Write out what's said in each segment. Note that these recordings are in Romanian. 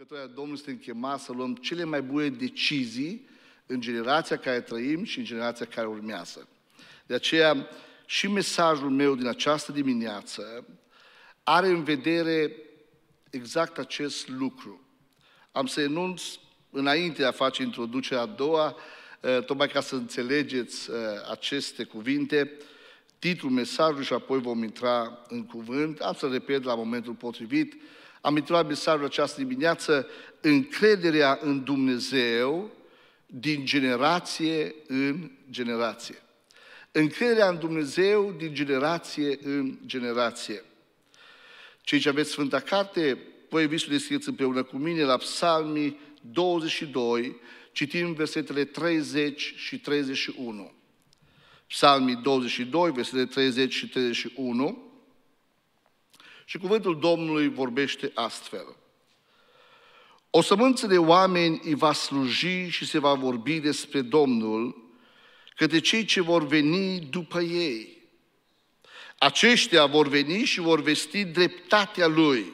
Cătoia Domnul suntem chemați să luăm cele mai bune decizii în generația care trăim și în generația care urmează. De aceea, și mesajul meu din această dimineață are în vedere exact acest lucru. Am să enunț înainte de a face introducerea a doua, eh, tocmai ca să înțelegeți eh, aceste cuvinte, titlul mesajului și apoi vom intra în cuvânt. Am să repet la momentul potrivit am intrat mesajul această dimineață, încrederea în Dumnezeu din generație în generație. Încrederea în Dumnezeu din generație în generație. Cei ce aveți Sfânta Carte, voi vi să deschideți împreună cu mine la Psalmii 22, citim versetele 30 și 31. Psalmii 22, versetele 30 și 31. Și cuvântul Domnului vorbește astfel. O sămânță de oameni îi va sluji și se va vorbi despre Domnul către cei ce vor veni după ei. Aceștia vor veni și vor vesti dreptatea Lui.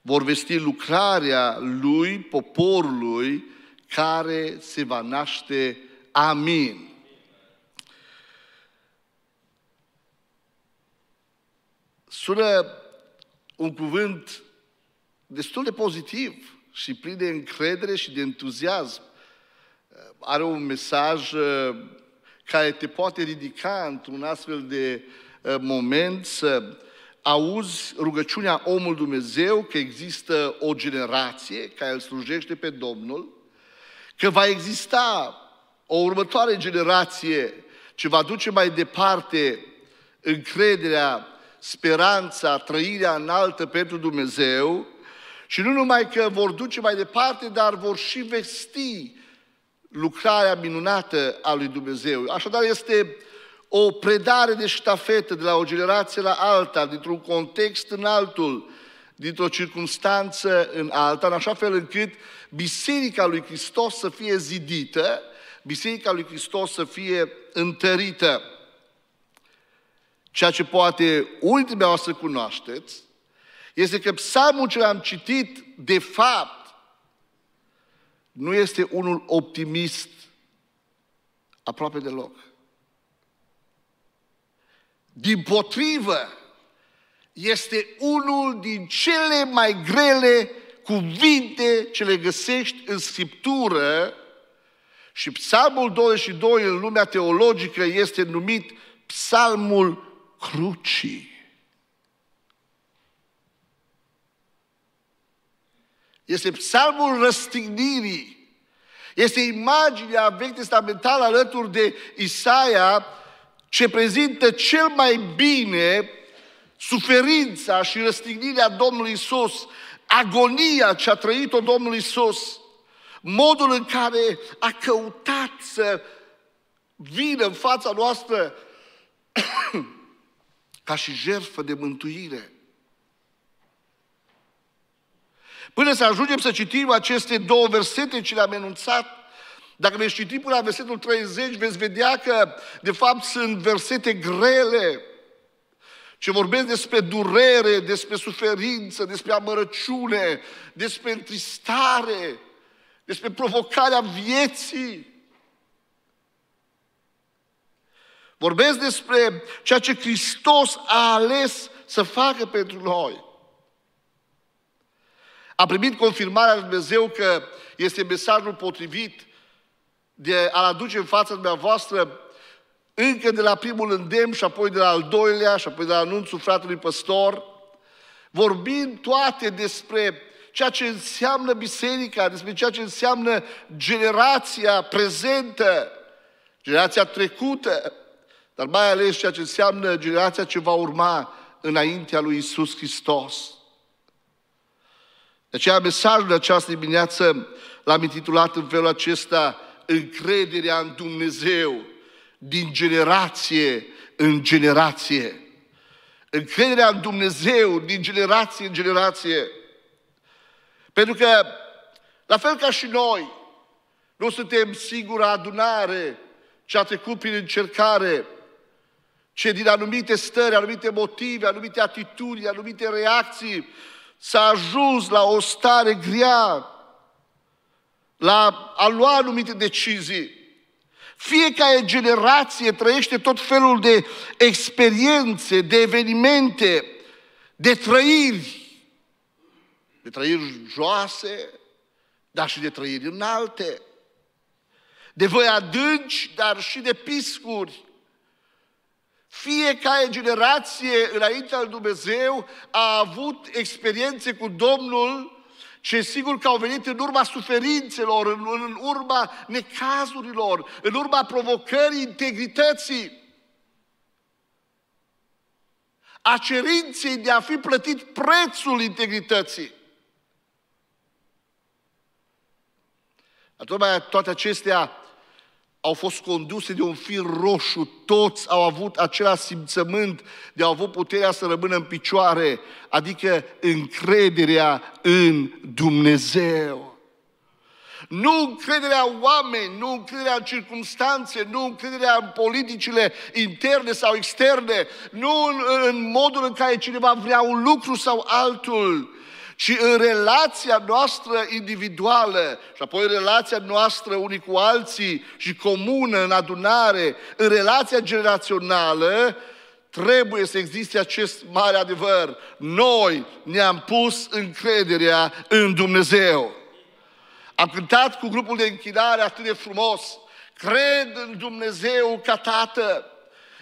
Vor vesti lucrarea Lui, poporului, care se va naște. Amin. Sună un cuvânt destul de pozitiv și plin de încredere și de entuziasm. Eh, are un mesaj eh, care te poate ridica într-un astfel de eh, moment să auzi rugăciunea omul Dumnezeu că există o generație care îl slujește pe Domnul, că va exista o următoare generație ce va duce mai departe încrederea speranța, trăirea înaltă pentru Dumnezeu și nu numai că vor duce mai departe, dar vor și vesti lucrarea minunată a lui Dumnezeu. Așadar este o predare de ștafetă de la o generație la alta, dintr-un context în altul, dintr-o circunstanță în alta, în așa fel încât Biserica lui Hristos să fie zidită, Biserica lui Hristos să fie întărită. Ceea ce poate ultimea o să cunoașteți este că psalmul ce am citit, de fapt, nu este unul optimist aproape deloc. Din potrivă, este unul din cele mai grele cuvinte ce le găsești în Scriptură și Psalmul 22 în lumea teologică este numit Psalmul crucii. Este psalmul răstignirii. Este imaginea vechi testamentală alături de Isaia ce prezintă cel mai bine suferința și răstignirea Domnului Isus, agonia ce a trăit-o Domnul Isus, modul în care a căutat să vină în fața noastră ca și jertfă de mântuire. Până să ajungem să citim aceste două versete ce le-am enunțat, dacă veți citi până la versetul 30, veți vedea că, de fapt, sunt versete grele, ce vorbesc despre durere, despre suferință, despre amărăciune, despre întristare, despre provocarea vieții. Vorbesc despre ceea ce Hristos a ales să facă pentru noi. A primit confirmarea lui Dumnezeu că este mesajul potrivit de a-L aduce în fața dumneavoastră încă de la primul îndemn și apoi de la al doilea și apoi de la anunțul fratelui păstor. Vorbim toate despre ceea ce înseamnă biserica, despre ceea ce înseamnă generația prezentă, generația trecută, dar mai ales ceea ce înseamnă generația ce va urma înaintea lui Isus Hristos. De aceea mesajul de această dimineață l-am intitulat în felul acesta Încrederea în Dumnezeu din generație în generație. Încrederea în Dumnezeu din generație în generație. Pentru că, la fel ca și noi, nu suntem singura adunare ce a trecut prin încercare, ce din anumite stări, anumite motive, anumite atitudini, anumite reacții s-a ajuns la o stare grea, la a lua anumite decizii. Fiecare generație trăiește tot felul de experiențe, de evenimente, de trăiri. De trăiri joase, dar și de trăiri înalte. De voi adânci, dar și de piscuri. Fiecare generație înaintea lui Dumnezeu a avut experiențe cu Domnul ce sigur că au venit în urma suferințelor, în, în urma necazurilor, în urma provocării integrității, a cerinței de a fi plătit prețul integrității. Atunci toate acestea au fost conduse de un fir roșu, toți au avut același simțământ de a avut puterea să rămână în picioare, adică încrederea în Dumnezeu. Nu încrederea în oameni, nu încrederea în circunstanțe, nu încrederea în politicile interne sau externe, nu în, în modul în care cineva vrea un lucru sau altul, ci în relația noastră individuală și apoi relația noastră unii cu alții și comună, în adunare, în relația generațională, trebuie să existe acest mare adevăr. Noi ne-am pus încrederea în Dumnezeu. Am cântat cu grupul de închinare atât de frumos. Cred în Dumnezeu ca Tată.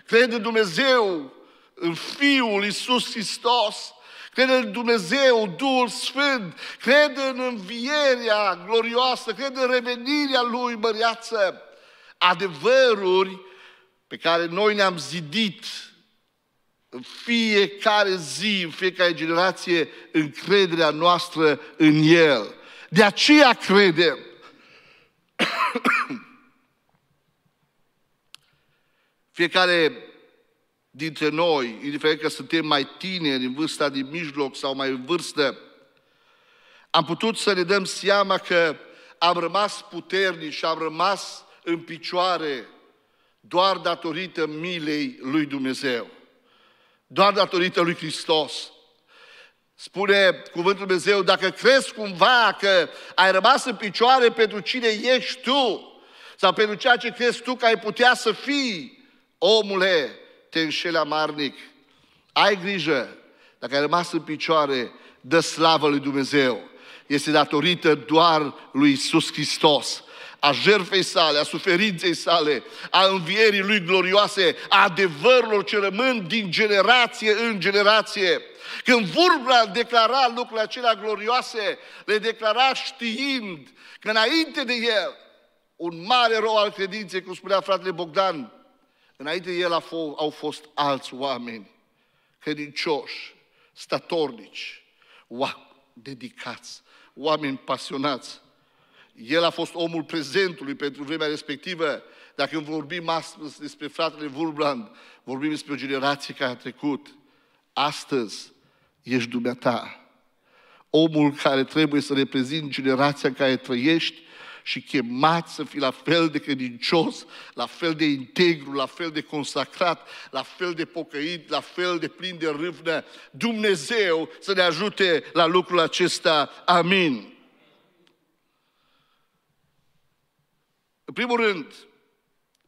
Cred în Dumnezeu, în Fiul Isus Hristos crede în Dumnezeu, Duhul Sfânt, crede în învierea glorioasă, crede în revenirea Lui, măriață. Adevăruri pe care noi ne-am zidit în fiecare zi, în fiecare generație, încrederea noastră în El. De aceea credem. fiecare dintre noi, indiferent că suntem mai tineri în vârsta din mijloc sau mai în vârstă, am putut să ne dăm seama că am rămas puternici și am rămas în picioare doar datorită milei lui Dumnezeu, doar datorită lui Hristos. Spune cuvântul Dumnezeu, dacă crezi cumva că ai rămas în picioare pentru cine ești tu sau pentru ceea ce crezi tu că ai putea să fii, omule, te înșele amarnic. Ai grijă, dacă ai rămas în picioare, dă slavă lui Dumnezeu. Este datorită doar lui Isus Hristos a jertfei sale, a suferinței sale, a învierii lui glorioase, a adevărurilor ce rămân din generație în generație. Când vorba declara lucrurile acelea glorioase, le declara știind că înainte de el, un mare rău al credinței, cum spunea fratele Bogdan, Înainte de el au fost alți oameni credincioși, statornici, dedicați, oameni pasionați. El a fost omul prezentului pentru vremea respectivă. Dacă vorbim astăzi despre fratele Vulbrand, vorbim despre o generație care a trecut. Astăzi ești dumneata. Omul care trebuie să reprezinți generația în care trăiești și chemat să fii la fel de credincios, la fel de integru, la fel de consacrat, la fel de pocăit, la fel de plin de râvnă. Dumnezeu să ne ajute la lucrul acesta. Amin. În primul rând,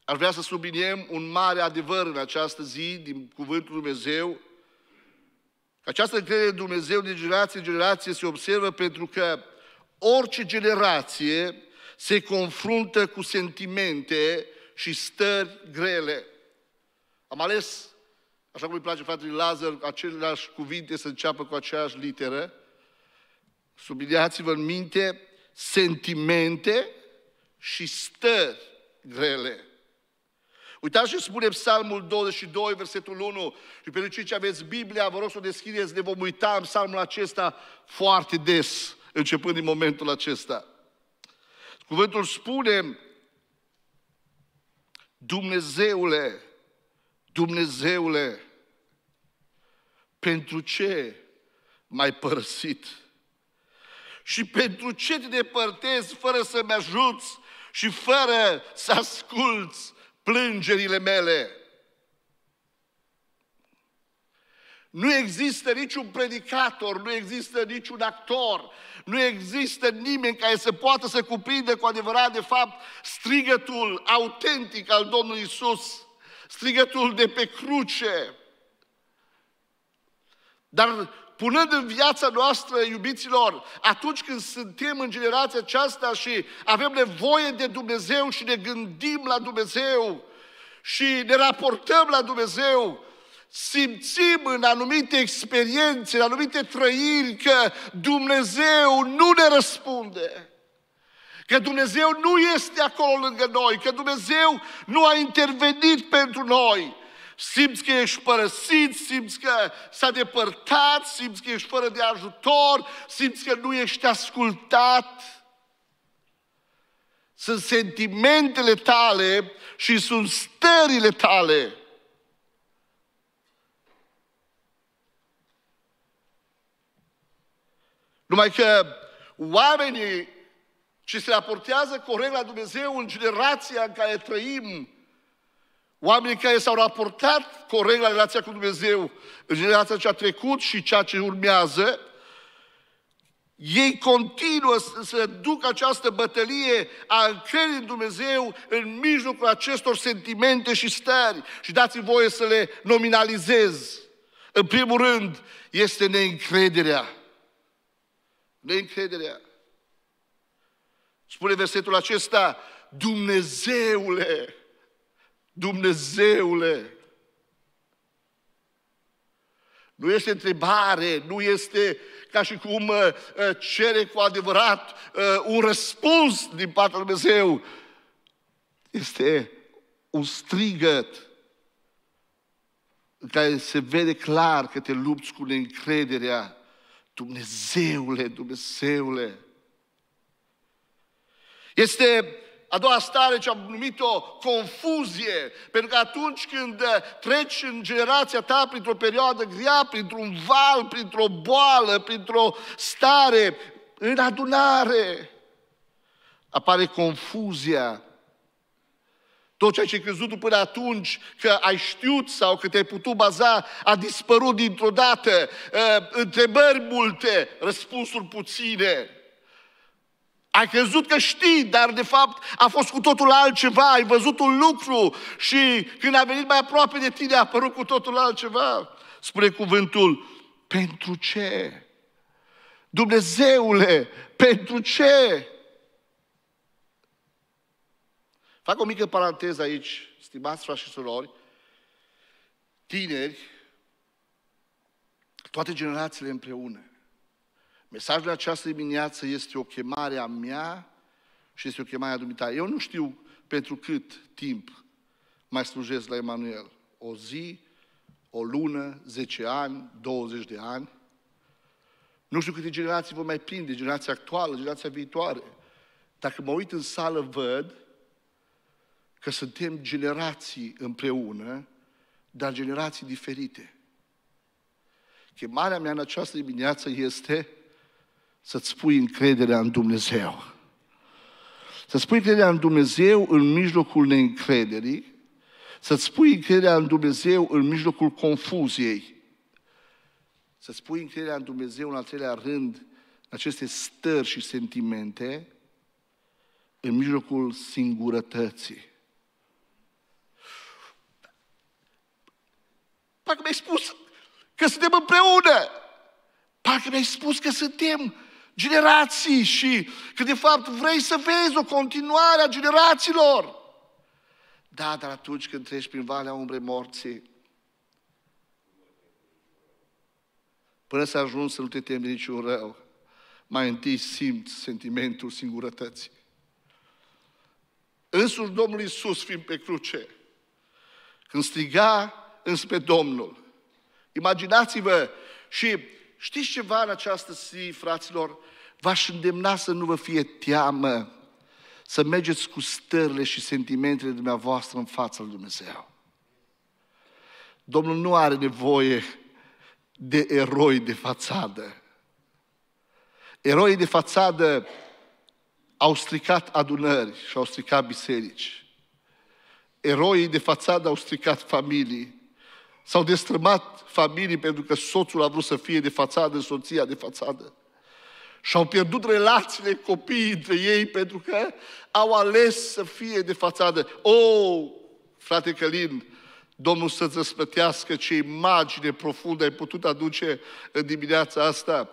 ar vrea să subliniem un mare adevăr în această zi din Cuvântul Dumnezeu, această încredere în Dumnezeu de generație în generație se observă pentru că orice generație se confruntă cu sentimente și stări grele. Am ales, așa cum îi place fratele Lazar, aceleași cuvinte să înceapă cu aceeași literă. Subliniați-vă în minte sentimente și stări grele. Uitați ce spune Psalmul 22, versetul 1. Și pentru cei ce aveți Biblia, vă rog să o deschideți, ne vom uita în psalmul acesta foarte des, începând din momentul acesta. Cuvântul spune, Dumnezeule, Dumnezeule, pentru ce m-ai părăsit? Și pentru ce te depărtezi fără să-mi ajuți și fără să asculți plângerile mele? Nu există niciun predicator, nu există niciun actor, nu există nimeni care să poată să cuprinde cu adevărat, de fapt, strigătul autentic al Domnului Isus, strigătul de pe cruce. Dar punând în viața noastră, iubiților, atunci când suntem în generația aceasta și avem nevoie de Dumnezeu și ne gândim la Dumnezeu și ne raportăm la Dumnezeu, simțim în anumite experiențe, în anumite trăiri că Dumnezeu nu ne răspunde. Că Dumnezeu nu este acolo lângă noi, că Dumnezeu nu a intervenit pentru noi. Simți că ești părăsit, simți că s-a depărtat, simți că ești fără de ajutor, simți că nu ești ascultat. Sunt sentimentele tale și sunt stările tale Numai că oamenii ce se raportează corect la Dumnezeu în generația în care trăim, oamenii care s-au raportat corect la relația cu Dumnezeu în generația ce a trecut și ceea ce urmează, ei continuă să ducă această bătălie a încrederii în Dumnezeu în mijlocul acestor sentimente și stări. Și dați voie să le nominalizez. În primul rând, este neîncrederea neîncrederea. Spune versetul acesta, Dumnezeule, Dumnezeule, nu este întrebare, nu este ca și cum uh, cere cu adevărat uh, un răspuns din partea lui Dumnezeu. Este un strigăt în care se vede clar că te lupți cu neîncrederea Dumnezeule, Dumnezeule! Este a doua stare ce am numit-o confuzie, pentru că atunci când uh, treci în generația ta printr-o perioadă grea, printr-un val, printr-o boală, printr-o stare, în adunare, apare confuzia tot ceea ce ai crezut până atunci că ai știut sau că te-ai putut baza a dispărut dintr-o dată. Ă, întrebări multe, răspunsuri puține. Ai crezut că știi, dar de fapt a fost cu totul altceva. Ai văzut un lucru și când a venit mai aproape de tine a apărut cu totul altceva. Spune cuvântul, pentru ce? Dumnezeule, pentru ce? Fac o mică paranteză aici, stimați frați și surori, tineri, toate generațiile împreună. Mesajul această dimineață este o chemare a mea și este o chemare a dumneavoastră. Eu nu știu pentru cât timp mai slujesc la Emanuel. O zi, o lună, 10 ani, 20 de ani. Nu știu câte generații vă mai prinde, generația actuală, generația viitoare. Dacă mă uit în sală, văd că suntem generații împreună, dar generații diferite. Chemarea mea în această dimineață este să-ți pui încrederea în Dumnezeu. Să-ți pui încrederea în Dumnezeu în mijlocul neîncrederii, să-ți pui încrederea în Dumnezeu în mijlocul confuziei, să-ți pui încrederea în Dumnezeu în al treilea rând, în aceste stări și sentimente, în mijlocul singurătății. Parcă mi-ai spus că suntem împreună. Parcă mi-ai spus că suntem generații și că de fapt vrei să vezi o continuare a generațiilor. Da, dar atunci când treci prin valea umbrei morții, până să ajungi să nu te temi niciun rău, mai întâi simți sentimentul singurătății. Însuși Domnul Iisus, fiind pe cruce, când striga înspre Domnul. Imaginați-vă și știți ceva în această zi, fraților? V-aș îndemna să nu vă fie teamă să mergeți cu stările și sentimentele dumneavoastră în fața lui Dumnezeu. Domnul nu are nevoie de eroi de fațadă. Eroii de fațadă au stricat adunări și au stricat biserici. Eroii de fațadă au stricat familii. S-au destrămat familii pentru că soțul a vrut să fie de fațadă, soția de fațadă. Și-au pierdut relațiile copiii între ei pentru că au ales să fie de fațadă. O, oh, frate Călin, Domnul să-ți răspătească ce imagine profundă ai putut aduce în dimineața asta.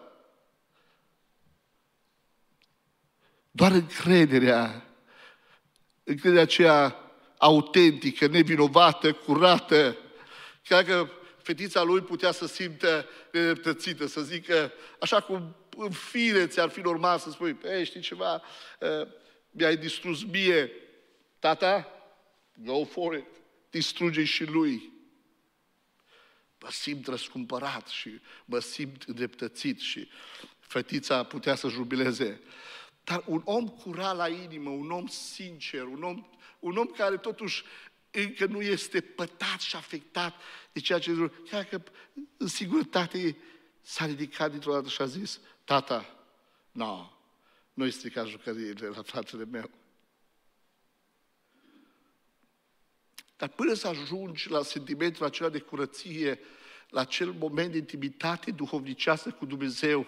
Doar încrederea, încrederea aceea autentică, nevinovată, curată, Cred că fetița lui putea să simtă nedreptățită, să zică, așa cum în fire ți-ar fi normal să spui, ei, păi, știi ceva, ă, mi-ai distrus mie, tata, go for it, distruge și lui. Mă simt răscumpărat și mă simt îndreptățit și fetița putea să jubileze. Dar un om curat la inimă, un om sincer, un om, un om care totuși încă nu este pătat și afectat de ceea ce zice. Chiar că în siguritate s-a ridicat dintr-o dată și a zis, tata, nu, no, nu-i strica jucăriile la fratele meu. Dar până să ajungi la sentimentul acela de curăție, la acel moment de intimitate duhovnicească cu Dumnezeu,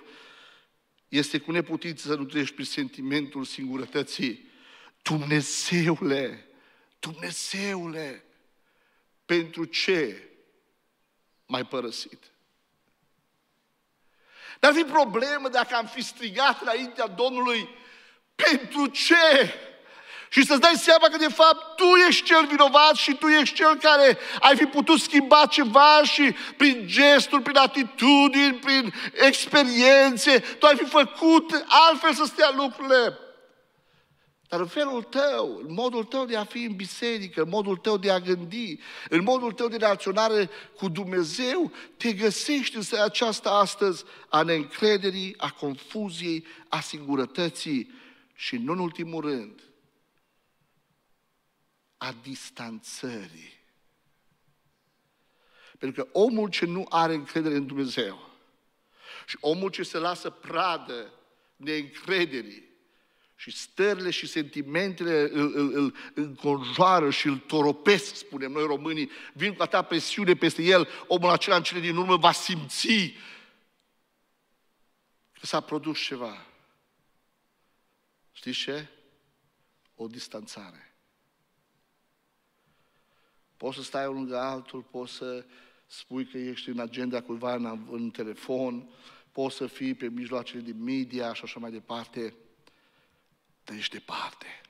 este cu neputință să nu treci prin sentimentul singurătății. Dumnezeule, Dumnezeule, pentru ce m-ai părăsit? N-ar fi problemă dacă am fi strigat înaintea Domnului, pentru ce? Și să-ți dai seama că de fapt tu ești cel vinovat și tu ești cel care ai fi putut schimba ceva și prin gesturi, prin atitudini, prin experiențe, tu ai fi făcut altfel să stea lucrurile. Dar în felul tău, în modul tău de a fi în biserică, în modul tău de a gândi, în modul tău de relaționare cu Dumnezeu, te găsești în aceasta astăzi a neîncrederii, a confuziei, a singurătății și, nu în ultimul rând, a distanțării. Pentru că omul ce nu are încredere în Dumnezeu și omul ce se lasă pradă neîncrederii, și stările și sentimentele îl, îl, îl înconjoară și îl toropesc, spunem noi românii, vin cu atâta presiune peste el, omul acela în cele din urmă va simți că s-a produs ceva. Știți ce? O distanțare. Poți să stai unul lângă altul, poți să spui că ești în agenda cuiva în, în telefon, poți să fii pe mijloacele de media și așa mai departe, dar ești departe.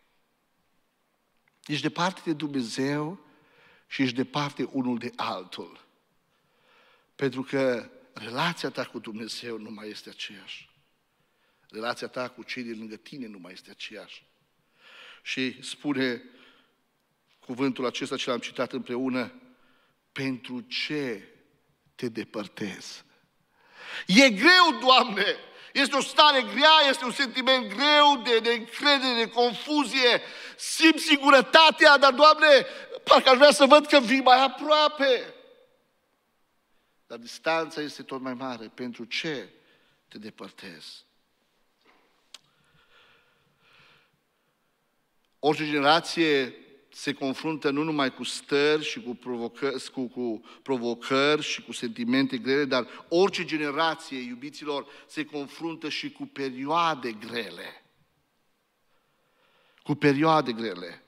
Ești departe de Dumnezeu și ești departe unul de altul. Pentru că relația ta cu Dumnezeu nu mai este aceeași. Relația ta cu cei de lângă tine nu mai este aceeași. Și spune cuvântul acesta ce l-am citat împreună, pentru ce te depărtezi? E greu, Doamne! Este o stare grea, este un sentiment greu de, de încredere, de confuzie. Simt singurătatea, dar, Doamne, parcă aș vrea să văd că vii mai aproape. Dar distanța este tot mai mare. Pentru ce te depărtezi? Orice generație se confruntă nu numai cu stări și cu, provocă- cu, cu provocări și cu sentimente grele, dar orice generație, iubiților, se confruntă și cu perioade grele. Cu perioade grele.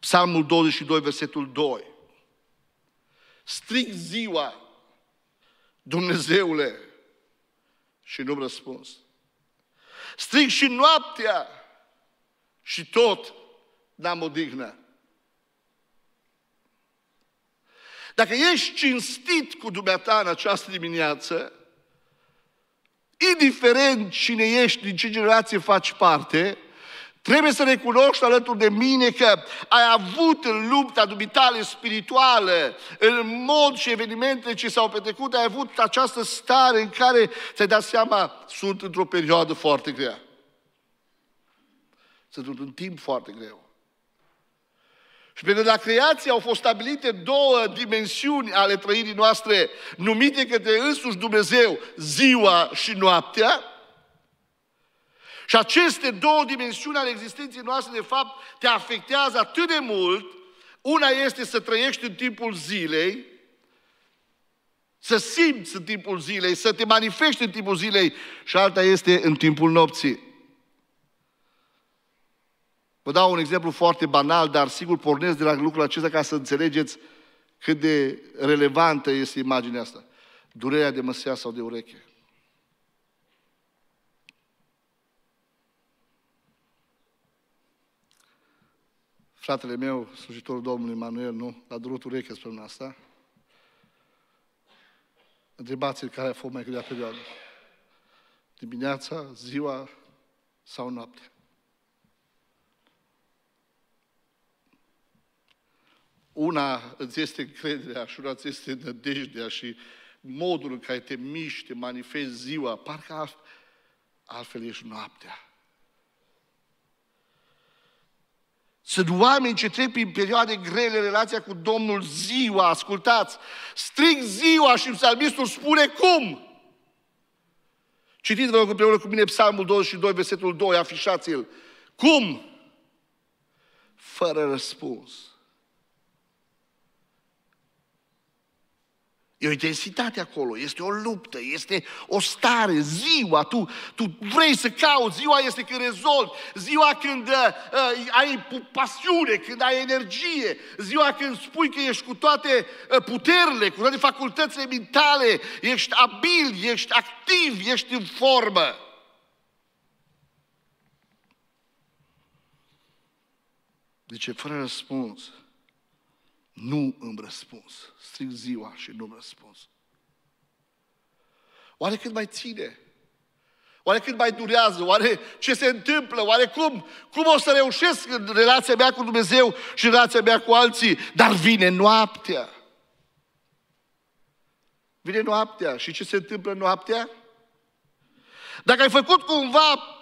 Psalmul 22, versetul 2. Stric ziua, Dumnezeule, și nu-mi răspuns. Stric și noaptea și tot n-am odihnă. Dacă ești cinstit cu dumneata în această dimineață, indiferent cine ești, din ce generație faci parte, Trebuie să recunoști alături de mine că ai avut în lupta dubitale spirituală, în mod și evenimentele ce s-au petrecut, ai avut această stare în care ți-ai dat seama, sunt într-o perioadă foarte grea. Sunt într-un timp foarte greu. Și că la creație au fost stabilite două dimensiuni ale trăirii noastre, numite către însuși Dumnezeu, ziua și noaptea. Și aceste două dimensiuni ale existenței noastre, de fapt, te afectează atât de mult. Una este să trăiești în timpul zilei, să simți în timpul zilei, să te manifesti în timpul zilei și alta este în timpul nopții. Vă dau un exemplu foarte banal, dar sigur pornesc de la lucrul acesta ca să înțelegeți cât de relevantă este imaginea asta. Durerea de măsea sau de ureche. Fratele meu, slujitorul Domnului Manuel, nu? L-a durut urechea spre asta. Întrebați-l care a fost mai grea perioadă. Dimineața, ziua sau noaptea. Una îți este încrederea și una îți este nădejdea și modul în care te miști, te manifesti ziua, parcă altfel, ești noaptea. Sunt oameni ce trec prin perioade grele relația cu Domnul ziua, ascultați, strig ziua și psalmistul spune cum? Citiți-vă împreună cu mine Psalmul 22, versetul 2, afișați-l. Cum? Fără răspuns. E o intensitate acolo, este o luptă, este o stare, ziua, tu, tu vrei să cauți, ziua este când rezolvi, ziua când uh, uh ai pasiune, când ai energie, ziua când spui că ești cu toate uh, puterile, cu toate facultățile mentale, ești abil, ești activ, ești în formă. Zice, fără răspuns, nu îmi răspuns. Strig ziua și nu îmi răspuns. Oare cât mai ține? Oare cât mai durează? Oare ce se întâmplă? Oare cum? Cum o să reușesc în relația mea cu Dumnezeu și în relația mea cu alții? Dar vine noaptea. Vine noaptea. Și ce se întâmplă noaptea? Dacă ai făcut cumva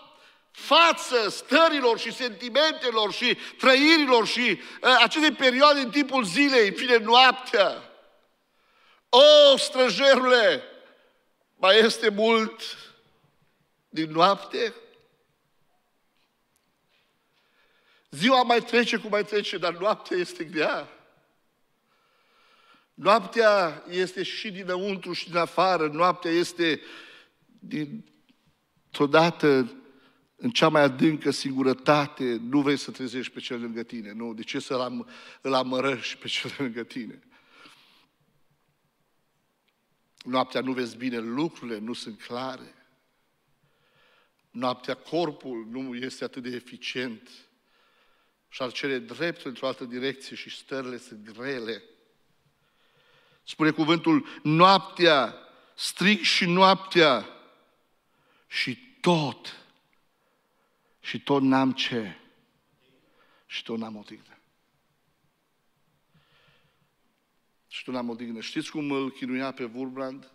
față stărilor și sentimentelor și trăirilor și uh, ă, acele perioade în timpul zilei, în fine noaptea. O, străjerule, mai este mult din noapte? Ziua mai trece cum mai trece, dar noaptea este grea. Noaptea este și dinăuntru și din afară, noaptea este din totodată în cea mai adâncă singurătate, nu vrei să trezești pe cel lângă tine. Nu, de ce să am, îl amărăști pe cel lângă tine? Noaptea nu vezi bine lucrurile, nu sunt clare. Noaptea corpul nu este atât de eficient și ar cere drept într-o altă direcție și stările sunt grele. Spune cuvântul, noaptea, stric și noaptea și tot și tot n-am ce și tot n-am odihnă. Și tot n-am odihnă. Știți cum îl chinuia pe Wurbrand?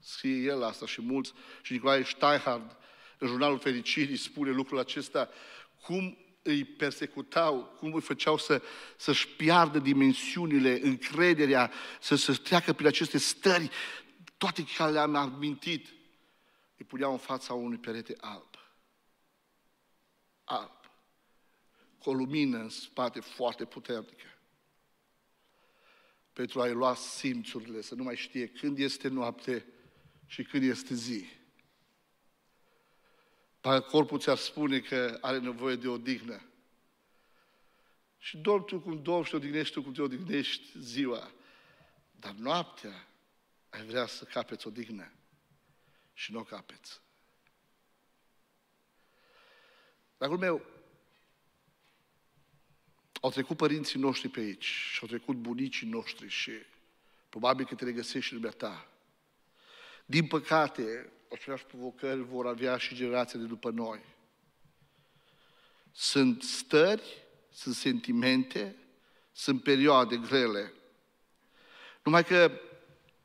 Scrie el asta și mulți. Și Nicolae Steinhard, în jurnalul fericirii, spune lucrul acesta. Cum îi persecutau, cum îi făceau să, să-și piardă dimensiunile, încrederea, să, se treacă prin aceste stări, toate care le-am amintit, îi puneau în fața unui perete alb alb, cu o lumină în spate foarte puternică, pentru a-i lua simțurile, să nu mai știe când este noapte și când este zi. Dar corpul ți-ar spune că are nevoie de odihnă. Și dormi tu cum dormi și te odihnești tu cum te odihnești ziua. Dar noaptea ai vrea să capeți odihnă și nu o capeți. Dragul meu, au trecut părinții noștri pe aici și au trecut bunicii noștri și probabil că te regăsești și ta. Din păcate, aceleași provocări vor avea și generațiile după noi. Sunt stări, sunt sentimente, sunt perioade grele. Numai că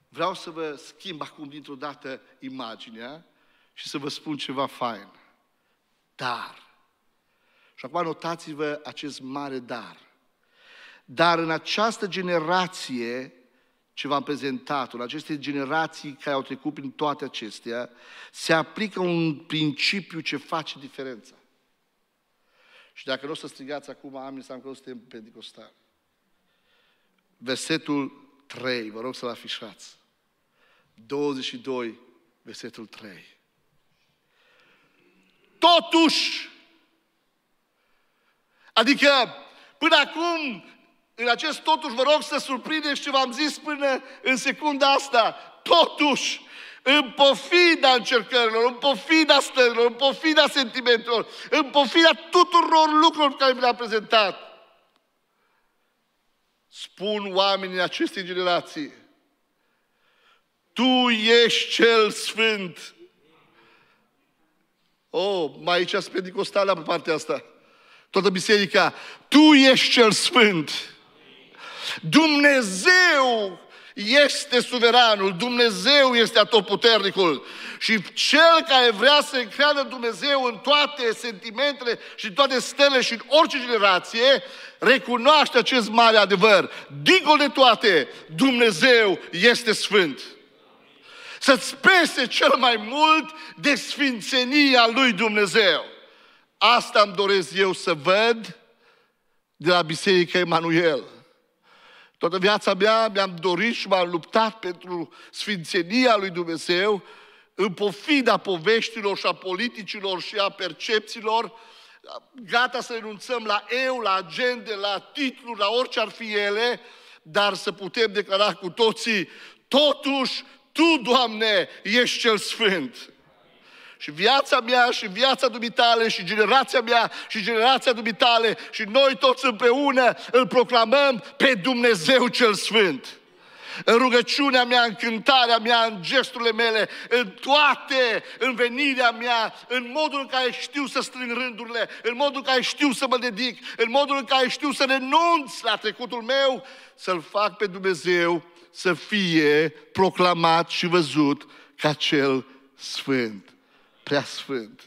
vreau să vă schimb acum dintr-o dată imaginea și să vă spun ceva fain. Dar și acum notați-vă acest mare dar. Dar în această generație ce v-am prezentat, în aceste generații care au trecut prin toate acestea, se aplică un principiu ce face diferența. Și dacă nu o să strigați acum, am înseamnă că nu suntem pentecostali. Versetul 3, vă rog să-l afișați. 22, versetul 3. Totuși, Adică, până acum, în acest totuși vă rog să surprindeți ce v-am zis până în secunda asta. Totuși, în pofida încercărilor, în pofida stărilor, în pofida sentimentelor, în pofida tuturor lucrurilor pe care mi le-a prezentat, spun oamenii acestei generații, tu ești cel sfânt. Oh, mai aici sunt pentecostale pe partea asta toată biserica, Tu ești cel sfânt. Dumnezeu este suveranul, Dumnezeu este atotputernicul. Și cel care vrea să creadă Dumnezeu în toate sentimentele și toate stele și în orice generație, recunoaște acest mare adevăr. Dincolo de toate, Dumnezeu este sfânt. Să-ți pese cel mai mult de sfințenia lui Dumnezeu. Asta îmi doresc eu să văd de la Biserica Emanuel. Toată viața mea mi-am dorit și m-am luptat pentru sfințenia lui Dumnezeu, în pofida poveștilor și a politicilor și a percepțiilor, gata să renunțăm la eu, la agende, la titluri, la orice ar fi ele, dar să putem declara cu toții, totuși, Tu, Doamne, ești cel Sfânt și viața mea și viața dumitale și generația mea și generația dumitale și noi toți împreună îl proclamăm pe Dumnezeu cel Sfânt. În rugăciunea mea, în cântarea mea, în gesturile mele, în toate, în venirea mea, în modul în care știu să strâng rândurile, în modul în care știu să mă dedic, în modul în care știu să renunț la trecutul meu, să-L fac pe Dumnezeu să fie proclamat și văzut ca cel Sfânt prea sfânt.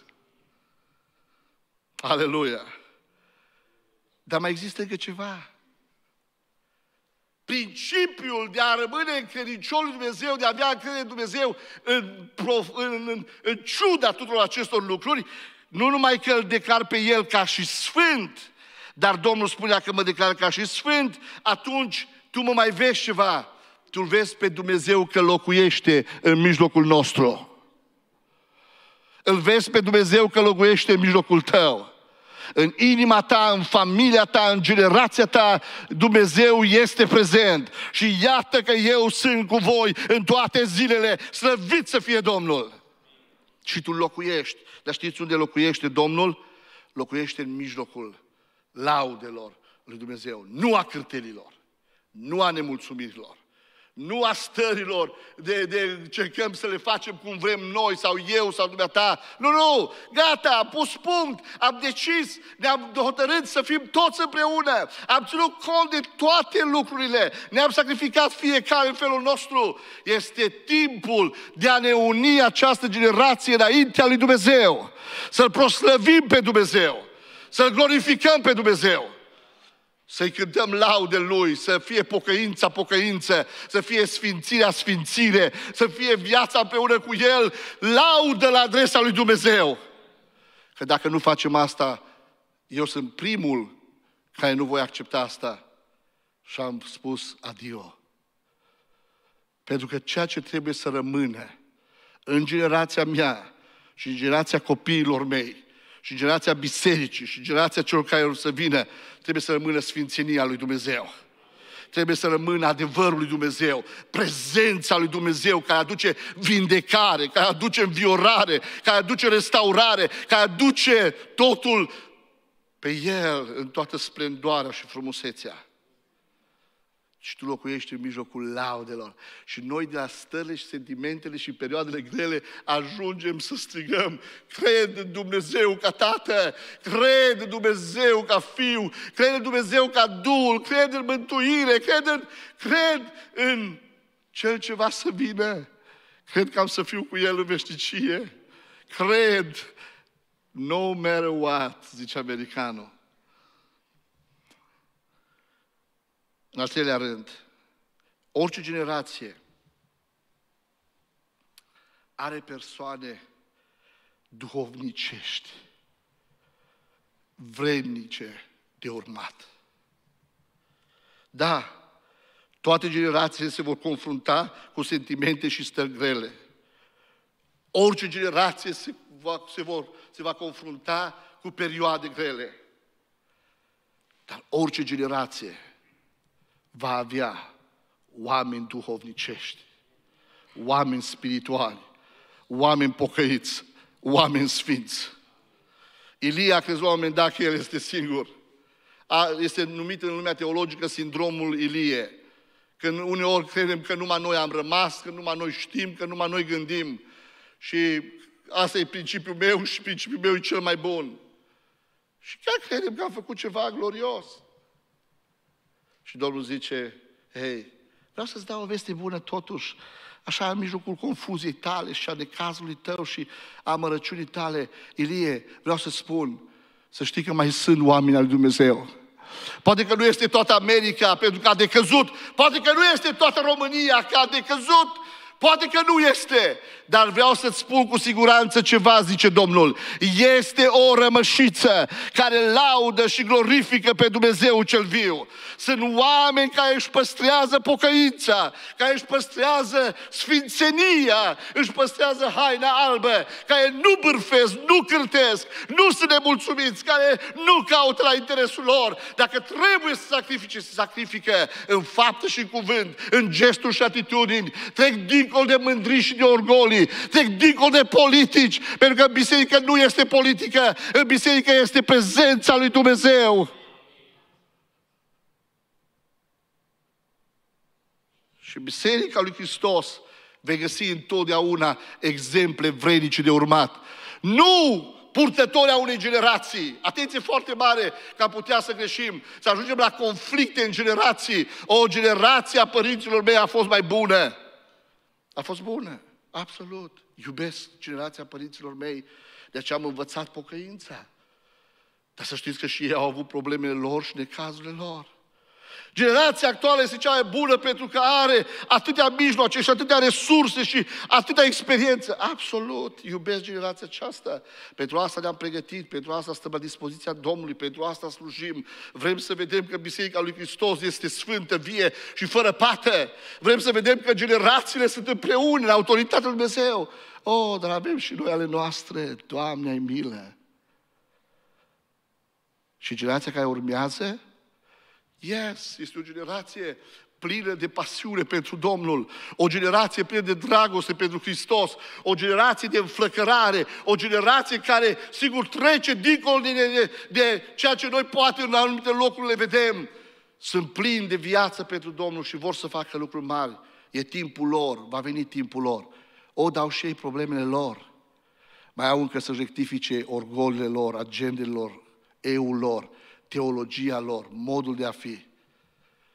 Aleluia! Dar mai există încă ceva. Principiul de a rămâne în credinciol lui Dumnezeu, de a avea încredere în Dumnezeu, în, prof, în, în, în ciuda tuturor acestor lucruri, nu numai că îl declar pe el ca și sfânt, dar Domnul spunea că mă declară ca și sfânt, atunci tu mă mai vezi ceva. Tu vezi pe Dumnezeu că locuiește în mijlocul nostru îl vezi pe Dumnezeu că locuiește în mijlocul tău. În inima ta, în familia ta, în generația ta, Dumnezeu este prezent. Și iată că eu sunt cu voi în toate zilele. Slăvit să fie Domnul! Și tu locuiești. Dar știți unde locuiește Domnul? Locuiește în mijlocul laudelor lui Dumnezeu. Nu a cârtelilor, nu a nemulțumirilor nu a stărilor de, de încercăm să le facem cum vrem noi sau eu sau dumneata. Nu, nu, gata, am pus punct, am decis, ne-am hotărât să fim toți împreună. Am ținut cont de toate lucrurile, ne-am sacrificat fiecare în felul nostru. Este timpul de a ne uni această generație înaintea lui Dumnezeu. Să-L proslăvim pe Dumnezeu, să-L glorificăm pe Dumnezeu. Să-i cântăm laude Lui, să fie pocăința pocăință, să fie sfințirea sfințire, să fie viața împreună cu El, laudă la adresa Lui Dumnezeu. Că dacă nu facem asta, eu sunt primul care nu voi accepta asta. Și am spus adio. Pentru că ceea ce trebuie să rămână în generația mea și în generația copiilor mei și generația bisericii și generația celor care o să vină trebuie să rămână sfințenia lui Dumnezeu. Trebuie să rămână adevărul lui Dumnezeu, prezența lui Dumnezeu care aduce vindecare, care aduce înviorare, care aduce restaurare, care aduce totul pe El în toată splendoarea și frumusețea și tu locuiești în mijlocul laudelor. Și noi de la stările și sentimentele și perioadele grele ajungem să strigăm, cred în Dumnezeu ca Tată, cred în Dumnezeu ca Fiu, cred în Dumnezeu ca Duhul, cred în mântuire, cred în, cred în cel ce va să vină. Cred că am să fiu cu El în veșnicie. Cred, no matter what, zice americanul. În al treilea rând, orice generație are persoane duhovnicești, vrednice de urmat. Da, toate generațiile se vor confrunta cu sentimente și stări grele. Orice generație se va, se, vor, se va confrunta cu perioade grele. Dar orice generație va avea oameni duhovnicești, oameni spirituali, oameni pocăiți, oameni sfinți. Ilie a crezut la un moment dat că el este singur. A, este numit în lumea teologică sindromul Ilie. Când uneori credem că numai noi am rămas, că numai noi știm, că numai noi gândim. Și asta e principiul meu și principiul meu e cel mai bun. Și chiar credem că am făcut ceva glorios. Și Domnul zice, hei, vreau să-ți dau o veste bună totuși, așa în mijlocul confuziei tale și a necazului tău și a mărăciunii tale, Ilie, vreau să spun, să știi că mai sunt oameni al Dumnezeu. Poate că nu este toată America pentru că a decăzut, poate că nu este toată România că a decăzut, Poate că nu este, dar vreau să-ți spun cu siguranță ceva, zice Domnul. Este o rămășiță care laudă și glorifică pe Dumnezeu cel viu. Sunt oameni care își păstrează pocăința, care își păstrează sfințenia, își păstrează haina albă, care nu bârfesc, nu cârtesc, nu sunt nemulțumiți, care nu caută la interesul lor. Dacă trebuie să sacrifice, se sacrifică în fapt și în cuvânt, în gesturi și atitudini. Trec din dincolo de mândri și de orgolii, trec dincolo de politici, pentru că biserica nu este politică, în biserică este prezența lui Dumnezeu. Și biserica lui Hristos vei găsi întotdeauna exemple vrednice de urmat. Nu purtătoria unei generații. Atenție foarte mare că am putea să greșim, să ajungem la conflicte în generații. O generație a părinților mei a fost mai bună. A fost bună, absolut. Iubesc generația părinților mei, de aceea am învățat pocăința. Dar să știți că și ei au avut problemele lor și necazurile lor. Generația actuală este cea mai bună pentru că are atâtea mijloace și atâtea resurse și atâtea experiență. Absolut, iubesc generația aceasta. Pentru asta ne-am pregătit, pentru asta stăm la dispoziția Domnului, pentru asta slujim. Vrem să vedem că Biserica lui Hristos este sfântă, vie și fără pată. Vrem să vedem că generațiile sunt împreună la autoritatea lui Dumnezeu. oh, dar avem și noi ale noastre. Doamne, ai milă! Și generația care urmează Yes, este o generație plină de pasiune pentru Domnul, o generație plină de dragoste pentru Hristos, o generație de înflăcărare, o generație care, sigur, trece dincolo de, de, de ceea ce noi poate în anumite locuri le vedem. Sunt plini de viață pentru Domnul și vor să facă lucruri mari. E timpul lor, va veni timpul lor. O dau și ei problemele lor. Mai au încă să rectifice orgolile lor, agendele lor, eu lor teologia lor, modul de a fi.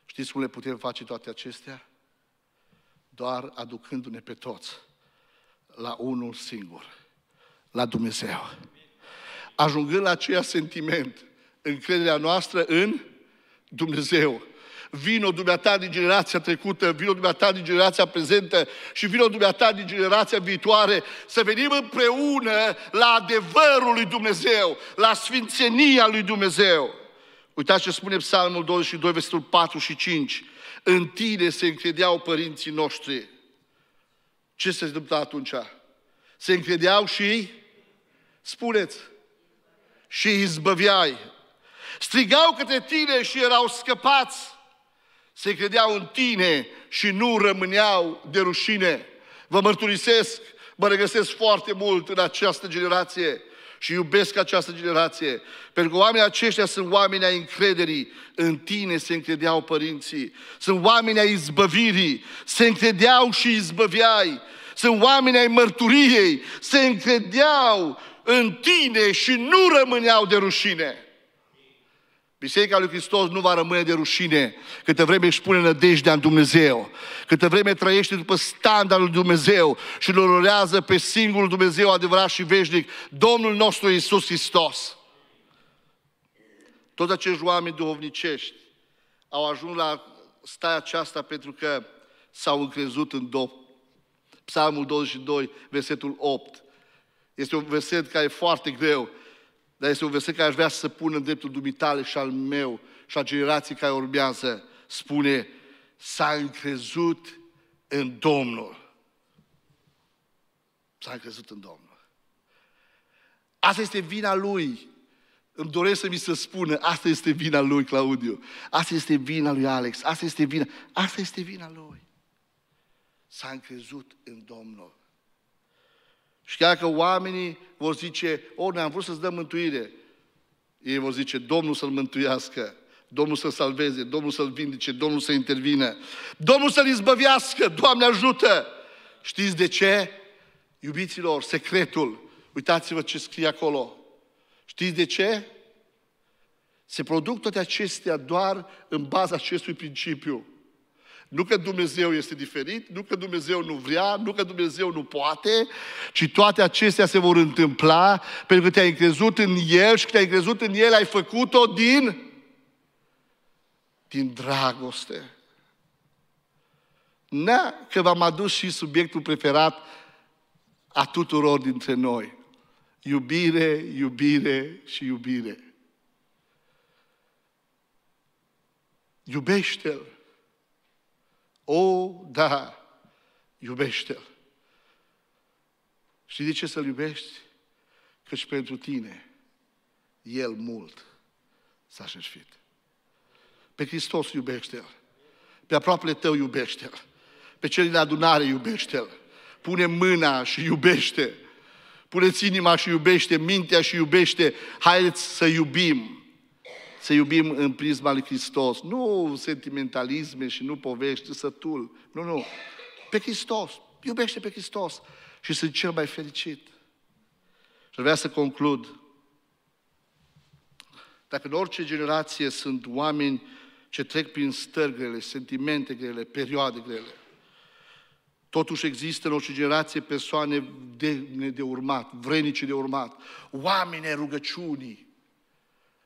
Știți cum le putem face toate acestea? Doar aducându-ne pe toți la unul singur, la Dumnezeu. Ajungând la aceea sentiment, încrederea noastră în Dumnezeu. Vino dumneata din generația trecută, vino dumneata din generația prezentă și vino dumneata din generația viitoare să venim împreună la adevărul lui Dumnezeu, la sfințenia lui Dumnezeu. Uitați ce spune Psalmul 22, versetul 4 și 5. În tine se încredeau părinții noștri. Ce se întâmplă atunci? Se încredeau și, spuneți, și izbăviai. Strigau către tine și erau scăpați. Se credeau în tine și nu rămâneau de rușine. Vă mărturisesc, mă regăsesc foarte mult în această generație și iubesc această generație, pentru că oamenii aceștia sunt oameni ai încrederii. În tine se încredeau părinții, sunt oameni ai izbăvirii, se încredeau și izbăviai, sunt oameni ai mărturiei, se încredeau în tine și nu rămâneau de rușine. Biserica lui Hristos nu va rămâne de rușine câtă vreme își pune nădejdea în Dumnezeu, câtă vreme trăiește după standardul Dumnezeu și îl onorează pe singurul Dumnezeu adevărat și veșnic, Domnul nostru Isus Hristos. Toți acești oameni duhovnicești au ajuns la starea aceasta pentru că s-au încrezut în do. Psalmul 22, versetul 8. Este un verset care e foarte greu, dar este un verset care aș vrea să pun în dreptul dumitale și al meu și a generației care urmează. Spune, s-a încrezut în Domnul. S-a încrezut în Domnul. Asta este vina lui. Îmi doresc să mi se spună, asta este vina lui Claudiu, asta este vina lui Alex, asta este vina, asta este vina lui. S-a încrezut în Domnul. Și chiar că oamenii vor zice, o, ne-am vrut să-ți dăm mântuire. Ei vor zice, Domnul să-l mântuiască, Domnul să-l salveze, Domnul să-l vindece, Domnul să intervine, Domnul să-l izbăvească, Doamne ajută! Știți de ce? Iubiților, secretul, uitați-vă ce scrie acolo. Știți de ce? Se produc toate acestea doar în baza acestui principiu. Nu că Dumnezeu este diferit, nu că Dumnezeu nu vrea, nu că Dumnezeu nu poate, ci toate acestea se vor întâmpla pentru că te-ai încrezut în El și că te-ai încrezut în El ai făcut-o din, din dragoste. Na, că v-am adus și subiectul preferat a tuturor dintre noi. Iubire, iubire și iubire. Iubește-L. O, da, iubește-L. Și de ce să-L iubești? Căci pentru tine El mult s-a șerșit. Pe Hristos iubește-L. Pe aproapele tău iubește-L. Pe cel din adunare iubește-L. Pune mâna și iubește. Pune-ți inima și iubește, mintea și iubește. Haideți să iubim să iubim în prisma lui Hristos. Nu sentimentalisme și nu povești, sătul. Nu, nu. Pe Hristos. Iubește pe Hristos. Și sunt cel mai fericit. Și vreau să conclud. Dacă în orice generație sunt oameni ce trec prin stări grele, sentimente grele, perioade grele, Totuși există în orice generație persoane de, de urmat, vrenice de urmat, oameni rugăciunii,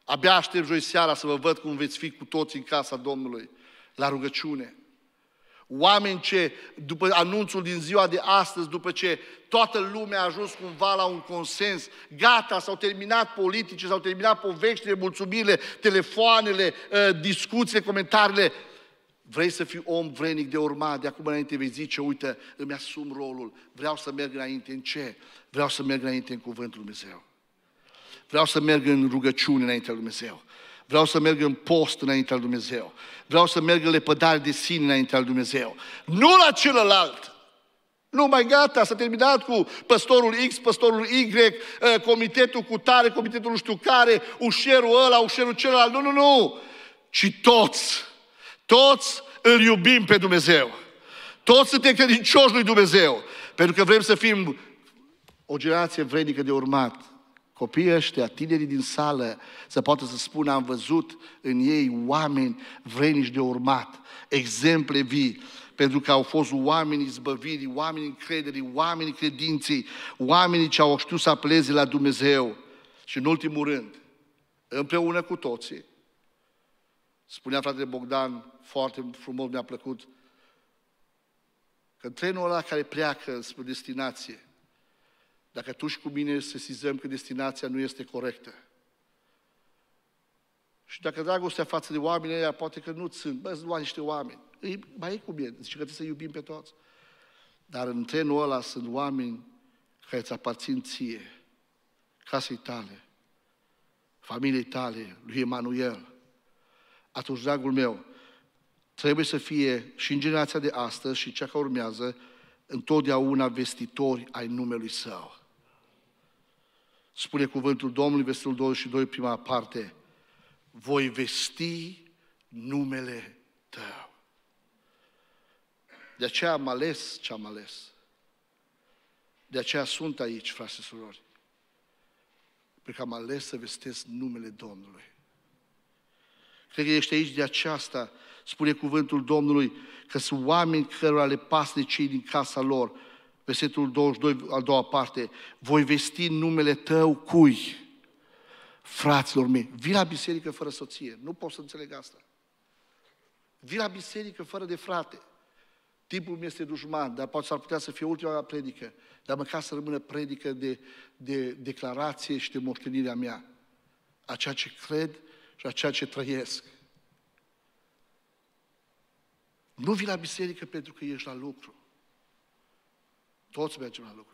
Abia aștept joi seara să vă văd cum veți fi cu toți în casa Domnului, la rugăciune. Oameni ce, după anunțul din ziua de astăzi, după ce toată lumea a ajuns cumva la un consens, gata, s-au terminat politice, s-au terminat poveștile, mulțumirile, telefoanele, ă, discuțiile, comentariile, Vrei să fii om vrenic de urmat, de acum înainte vei zice, uite, îmi asum rolul, vreau să merg înainte în ce? Vreau să merg înainte în Cuvântul Dumnezeu. Vreau să merg în rugăciune înaintea lui Dumnezeu. Vreau să merg în post înaintea lui Dumnezeu. Vreau să merg în lepădare de sine înaintea lui Dumnezeu. Nu la celălalt. Nu mai gata, s-a terminat cu păstorul X, păstorul Y, eh, comitetul cu tare, comitetul nu știu care, ușerul ăla, ușerul celălalt. Nu, nu, nu. Ci toți, toți îl iubim pe Dumnezeu. Toți suntem credincioși lui Dumnezeu. Pentru că vrem să fim o generație vrednică de urmat copiii ăștia, tinerii din sală, să poată să spună, am văzut în ei oameni vrenici de urmat, exemple vii, pentru că au fost oameni izbăviri, oameni încrederi, oameni credinții, oamenii ce au știut să apeleze la Dumnezeu. Și în ultimul rând, împreună cu toții, spunea fratele Bogdan, foarte frumos mi-a plăcut, că trenul ăla care pleacă spre destinație, dacă tu și cu mine sesizăm că destinația nu este corectă. Și dacă dragostea față de oameni aia, poate că nu sunt, bă, sunt niște oameni. Îi, mai e cu mine, zice că trebuie să iubim pe toți. Dar în trenul ăla sunt oameni care îți aparțin ție, casei tale, familiei tale, lui Emanuel. Atunci, dragul meu, trebuie să fie și în generația de astăzi și cea care urmează întotdeauna vestitori ai numelui Său spune cuvântul Domnului, versetul 22, prima parte, voi vesti numele tău. De aceea am ales ce am ales. De aceea sunt aici, frate și surori. Pentru că am ales să vestesc numele Domnului. Cred că ești aici de aceasta, spune cuvântul Domnului, că sunt oameni cărora le pasă de cei din casa lor, versetul 22, al doua parte, voi vesti numele tău cui? Fraților mei, vii la biserică fără soție, nu pot să înțeleg asta. Vii la biserică fără de frate. Timpul mi este dușman, dar poate s-ar putea să fie ultima mea predică, dar măcar să rămână predică de, de declarație și de moștenirea mea, a ceea ce cred și a ceea ce trăiesc. Nu vii la biserică pentru că ești la lucru. Toți mergem la lucru.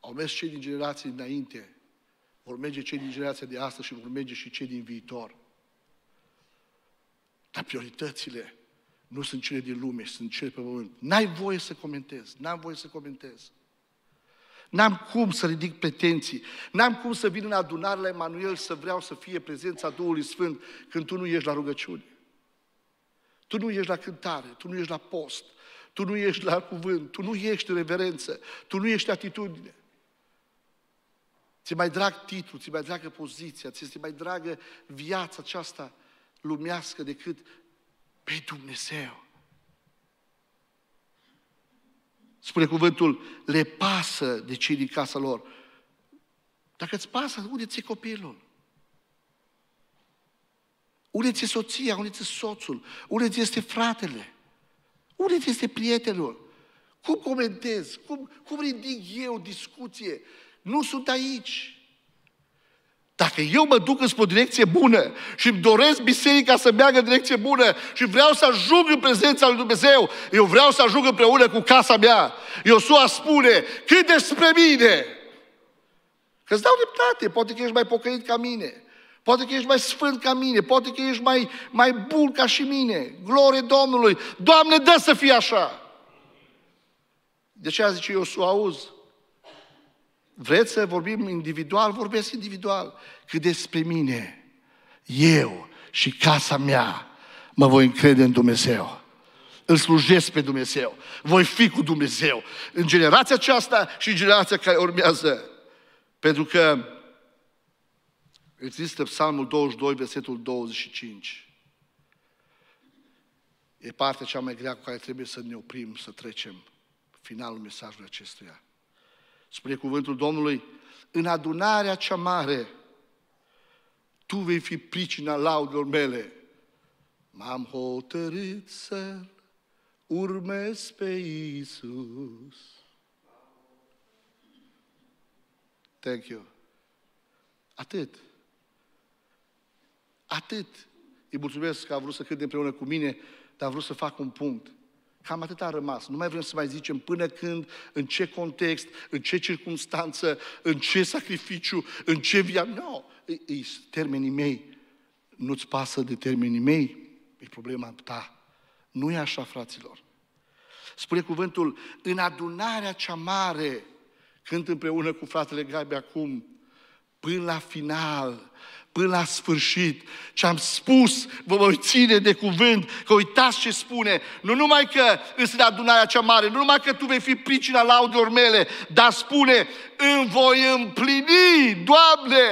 Au mers cei din generații înainte, vor merge cei din generația de astăzi și vor merge și cei din viitor. Dar prioritățile nu sunt cele din lume, sunt cele pe pământ. N-ai voie să comentez, n-am voie să comentez. N-am cum să ridic pretenții, n-am cum să vin în adunare la Emanuel să vreau să fie prezența Duhului Sfânt când tu nu ești la rugăciune. Tu nu ești la cântare, tu nu ești la post, tu nu ești la cuvânt, tu nu ești reverență, tu nu ești atitudine. Ți mai drag titlul, ți mai dragă poziția, ți mai dragă viața aceasta lumească decât pe Dumnezeu. Spune cuvântul, le pasă de cei din casa lor. Dacă îți pasă, unde ți copilul? Unde ți soția? Unde ți soțul? Unde ți este fratele? Unde este prietenul? Cum comentez? Cum, cum ridic eu discuție? Nu sunt aici. Dacă eu mă duc în o direcție bună și îmi doresc biserica să meargă în direcție bună și vreau să ajung în prezența lui Dumnezeu, eu vreau să ajung împreună cu casa mea. Iosua spune, cât despre mine, că îți dau dreptate, poate că ești mai pocăit ca mine. Poate că ești mai sfânt ca mine, poate că ești mai, mai bun ca și mine. Glorie Domnului! Doamne, dă să fie așa! De ce zice eu auz? Vreți să vorbim individual? Vorbesc individual. Cât despre mine, eu și casa mea mă voi încrede în Dumnezeu. Îl slujesc pe Dumnezeu. Voi fi cu Dumnezeu. În generația aceasta și în generația care urmează. Pentru că Există Psalmul 22, versetul 25. E partea cea mai grea cu care trebuie să ne oprim, să trecem finalul mesajului acestuia. Spune cuvântul Domnului, în adunarea cea mare, tu vei fi pricina laudelor mele. M-am hotărât să urmez pe Iisus. Thank you. Atât. Atât. Îi mulțumesc că a vrut să cânte împreună cu mine, dar a vrut să fac un punct. Cam atât a rămas. Nu mai vrem să mai zicem până când, în ce context, în ce circunstanță, în ce sacrificiu, în ce viață. Nu, no. termenii mei. Nu-ți pasă de termenii mei? E problema ta. Nu e așa, fraților. Spune cuvântul, în adunarea cea mare, când împreună cu fratele Gabi acum, până la final, până la sfârșit. Ce am spus, vă voi ține de cuvânt, că uitați ce spune. Nu numai că este adunarea cea mare, nu numai că tu vei fi pricina laudelor mele, dar spune, îmi voi împlini, Doamne!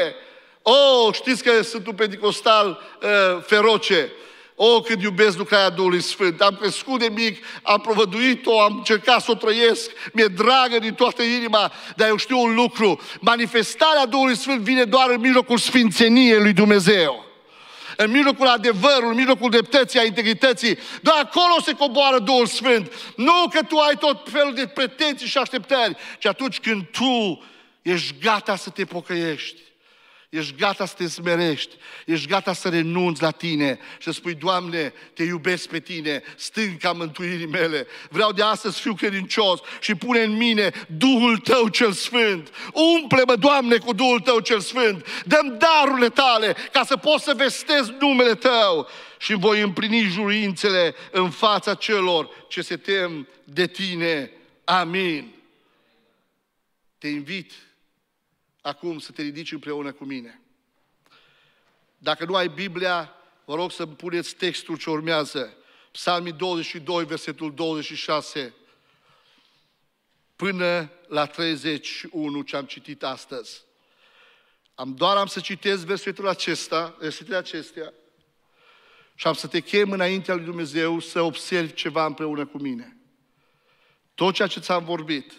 Oh, știți că sunt un pentecostal uh, feroce. O, oh, cât iubesc lucrarea Duhului Sfânt! Am crescut de mic, am provăduit-o, am încercat să o trăiesc, mi-e dragă din toată inima, dar eu știu un lucru, manifestarea Duhului Sfânt vine doar în mijlocul sfințeniei lui Dumnezeu. În mijlocul adevărului, în mijlocul dreptății, a integrității. Doar acolo se coboară Duhul Sfânt. Nu că tu ai tot felul de pretenții și așteptări, ci atunci când tu ești gata să te pocăiești Ești gata să te smerești, ești gata să renunți la tine și să spui, Doamne, te iubesc pe tine, stânca mântuirii mele, vreau de astăzi să fiu credincios și pune în mine Duhul Tău cel Sfânt. Umple-mă, Doamne, cu Duhul Tău cel Sfânt. Dăm darurile Tale ca să pot să vestez numele Tău și voi împlini jurințele în fața celor ce se tem de Tine. Amin. Te invit acum să te ridici împreună cu mine. Dacă nu ai Biblia, vă rog să puneți textul ce urmează. Psalmii 22, versetul 26 până la 31 ce am citit astăzi. Am doar am să citesc versetul acesta, versetele acestea și am să te chem înaintea lui Dumnezeu să observi ceva împreună cu mine. Tot ceea ce ți-am vorbit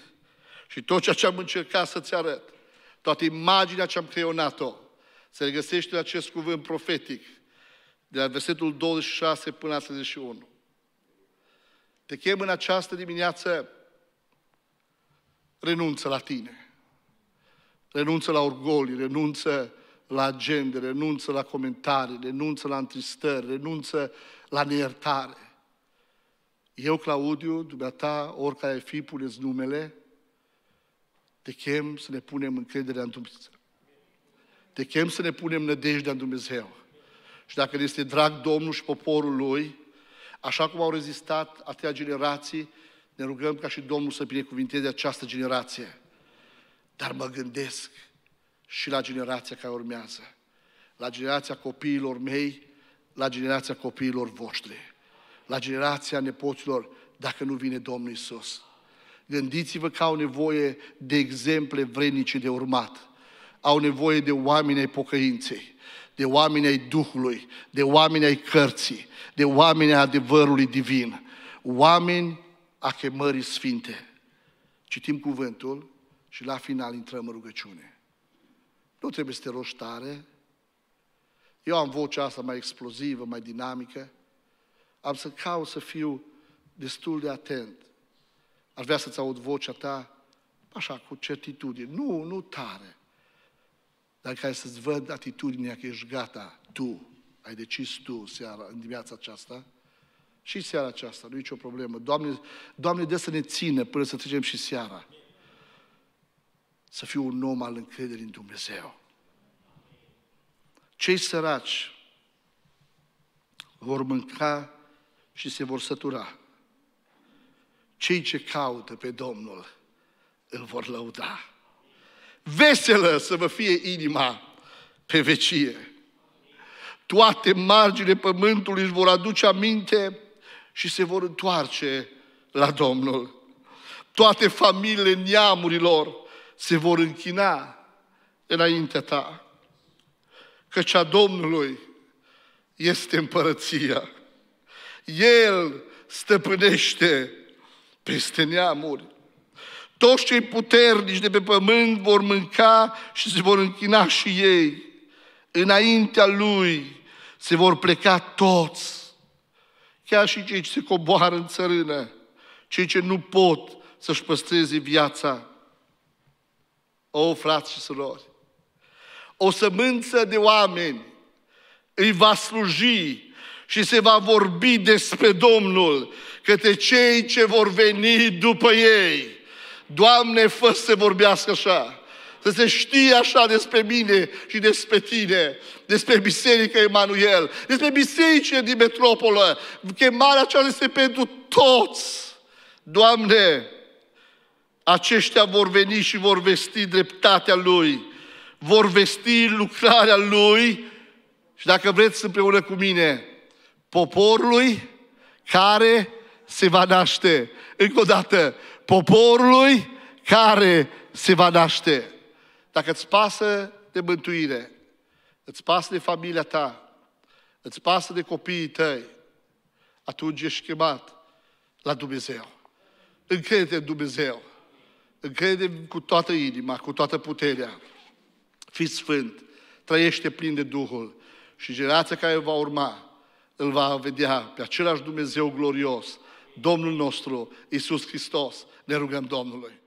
și tot ceea ce am încercat să-ți arăt Toată imaginea ce am creionat-o se regăsește în acest cuvânt profetic, de la versetul 26 până la 31. Te chem în această dimineață, renunță la tine. Renunță la orgoli, renunță la agende, renunță la comentarii, renunță la întristări, renunță la neiertare. Eu, Claudiu, dumneata, oricare ai fi, puneți numele, te chem să ne punem încrederea în Dumnezeu. Te chem să ne punem nădejdea în Dumnezeu. Și dacă ne este drag Domnul și poporul Lui, așa cum au rezistat atâtea generații, ne rugăm ca și Domnul să binecuvinteze această generație. Dar mă gândesc și la generația care urmează, la generația copiilor mei, la generația copiilor voștri, la generația nepoților, dacă nu vine Domnul Isus. Gândiți-vă că au nevoie de exemple vrenice de urmat. Au nevoie de oameni ai pocăinței, de oameni ai Duhului, de oameni ai cărții, de oameni ai adevărului divin, oameni a chemării sfinte. Citim cuvântul și la final intrăm în rugăciune. Nu trebuie să te rogi tare. Eu am vocea asta mai explozivă, mai dinamică. Am să caut să fiu destul de atent Aș vrea să-ți aud vocea ta așa, cu certitudine. Nu, nu tare. Dar care să-ți văd atitudinea că ești gata, tu, ai decis tu seara, în dimineața aceasta, și seara aceasta, nu e nicio problemă. Doamne, Doamne, de să ne țină până să trecem și seara. Să fiu un om al încrederii în Dumnezeu. Cei săraci vor mânca și se vor sătura cei ce caută pe Domnul îl vor lăuda. Veselă să vă fie inima pe vecie. Toate marginile pământului își vor aduce aminte și se vor întoarce la Domnul. Toate familiile neamurilor se vor închina înaintea ta. Căci a Domnului este împărăția. El stăpânește peste neamuri. Toți cei puternici de pe pământ vor mânca și se vor închina și ei. Înaintea lui se vor pleca toți, chiar și cei ce se coboară în țărână, cei ce nu pot să-și păstreze viața. O, frați și surori, o sămânță de oameni îi va sluji și se va vorbi despre Domnul către cei ce vor veni după ei. Doamne, fă să se vorbească așa, să se știe așa despre mine și despre tine, despre Biserica Emanuel, despre bisericile din metropolă. Chemarea aceasta este pentru toți. Doamne, aceștia vor veni și vor vesti dreptatea Lui, vor vesti lucrarea Lui și dacă vreți împreună cu mine, poporului care se va naște. Încă o dată, poporului care se va naște. Dacă îți pasă de mântuire, îți pasă de familia ta, îți pasă de copiii tăi, atunci ești chemat la Dumnezeu. Încrede în Dumnezeu. Încrede cu toată inima, cu toată puterea. Fii sfânt, trăiește plin de Duhul și generația care va urma îl va vedea pe același Dumnezeu glorios, Domnul nostru, Isus Hristos. Ne rugăm Domnului.